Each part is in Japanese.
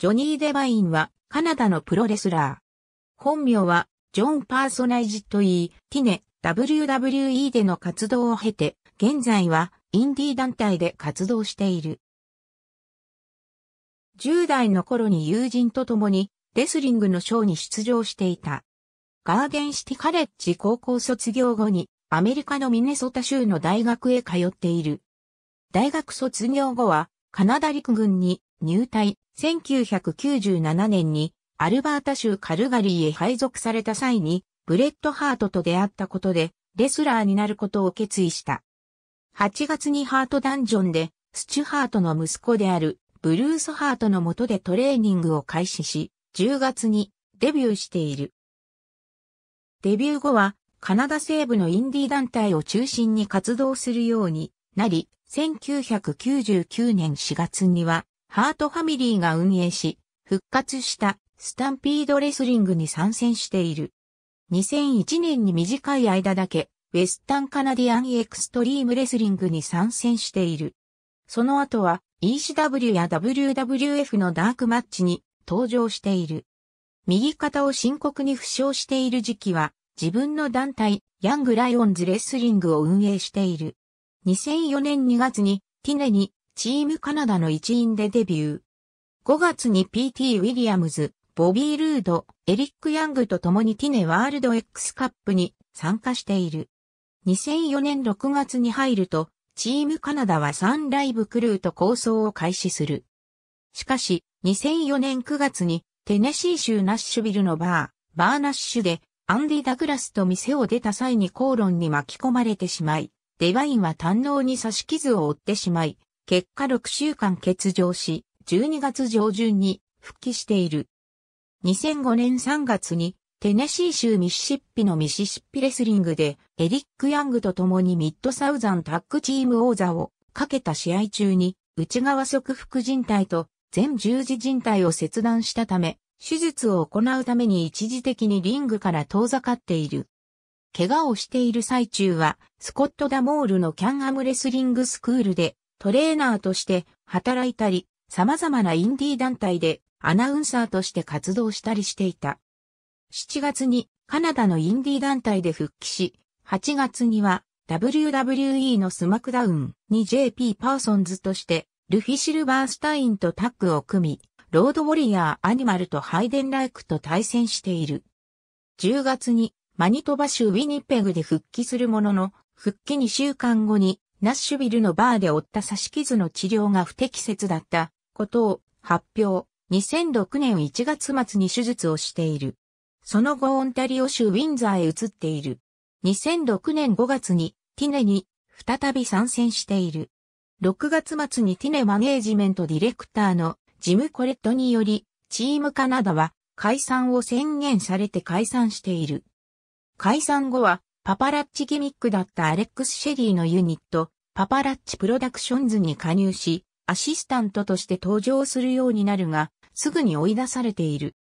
ジョニー・デバインはカナダのプロレスラー。本名はジョン・パーソナイジといい、ティネ、WWE での活動を経て、現在はインディー団体で活動している。10代の頃に友人と共にレスリングのショーに出場していた。ガーデンシティカレッジ高校卒業後にアメリカのミネソタ州の大学へ通っている。大学卒業後はカナダ陸軍に入隊。1997年にアルバータ州カルガリーへ配属された際に、ブレッドハートと出会ったことで、レスラーになることを決意した。8月にハートダンジョンで、スチュハートの息子である、ブルースハートの下でトレーニングを開始し、10月にデビューしている。デビュー後は、カナダ西部のインディー団体を中心に活動するようになり、1999年4月には、ハートファミリーが運営し、復活したスタンピードレスリングに参戦している。2001年に短い間だけ、ウェスタンカナディアンエクストリームレスリングに参戦している。その後は ECW や WWF のダークマッチに登場している。右肩を深刻に負傷している時期は、自分の団体、ヤングライオンズレスリングを運営している。2004年2月に、ティネにチームカナダの一員でデビュー。5月に PT ウィリアムズ、ボビー・ルード、エリック・ヤングと共にティネワールド X カップに参加している。2004年6月に入ると、チームカナダはサンライブクルーと構想を開始する。しかし、2004年9月にテネシー州ナッシュビルのバー、バーナッシュでアンディ・ダグラスと店を出た際に口論に巻き込まれてしまい、デバインは胆脳に刺し傷を負ってしまい、結果6週間欠場し、12月上旬に復帰している。2005年3月にテネシー州ミシシッピのミシシッピレスリングでエリック・ヤングと共にミッドサウザンタッグチーム王座をかけた試合中に内側側副靭帯と全十字靭帯を切断したため、手術を行うために一時的にリングから遠ざかっている。怪我をしている最中は、スコット・ダモールのキャンアムレスリングスクールでトレーナーとして働いたり、様々なインディー団体でアナウンサーとして活動したりしていた。7月にカナダのインディー団体で復帰し、8月には WWE のスマクダウンに JP パーソンズとしてルフィ・シルバースタインとタッグを組み、ロードウォリアー・アニマルとハイデン・ライクと対戦している。10月にマニトバ州ウィニペグで復帰するものの、復帰2週間後にナッシュビルのバーで負った刺し傷の治療が不適切だったことを発表。2006年1月末に手術をしている。その後オンタリオ州ウィンザーへ移っている。2006年5月にティネに再び参戦している。6月末にティネマネージメントディレクターのジム・コレットにより、チームカナダは解散を宣言されて解散している。解散後はパパラッチギミックだったアレックス・シェリーのユニット、パパラッチプロダクションズに加入し、アシスタントとして登場するようになるが、すぐに追い出されている。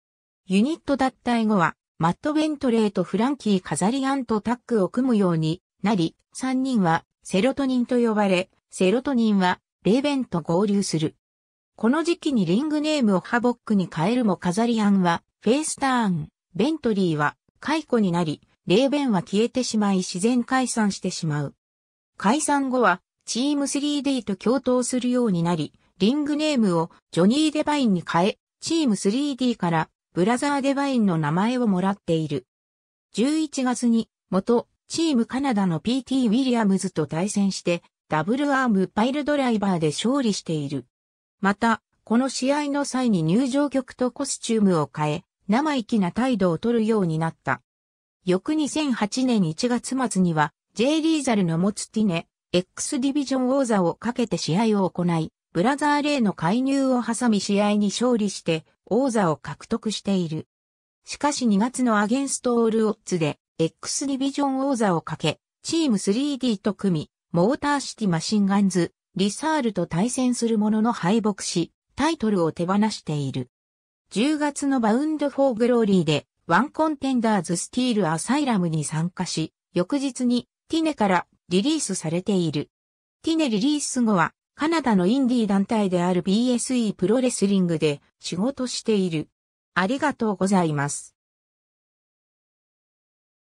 ユニット脱退後は、マット・ベントレーとフランキー・カザリアンとタッグを組むようになり、3人はセロトニンと呼ばれ、セロトニンはレーベンと合流する。この時期にリングネームをハボックに変えるもカザリアンはフェイスターン、ベントリーは解雇になり、霊弁は消えてしまい自然解散してしまう。解散後は、チーム 3D と共闘するようになり、リングネームをジョニー・デバインに変え、チーム 3D からブラザー・デバインの名前をもらっている。11月に元チームカナダの PT ウィリアムズと対戦してダブルアームパイルドライバーで勝利している。また、この試合の際に入場曲とコスチュームを変え、生意気な態度を取るようになった。翌2008年1月末には、J リーザルの持つティネ、X ディビジョン王座をかけて試合を行い、ブラザーレイの介入を挟み試合に勝利して王座を獲得している。しかし2月のアゲンストオールオッズで X ディビジョン王座をかけ、チーム 3D と組み、モーターシティマシンガンズ、リサールと対戦するものの敗北し、タイトルを手放している。10月のバウンドフォーグローリーでワンコンテンダーズスティールアサイラムに参加し、翌日にティネからリリースされている。ティネリリース後は、カナダのインディー団体である BSE プロレスリングで仕事している。ありがとうございます。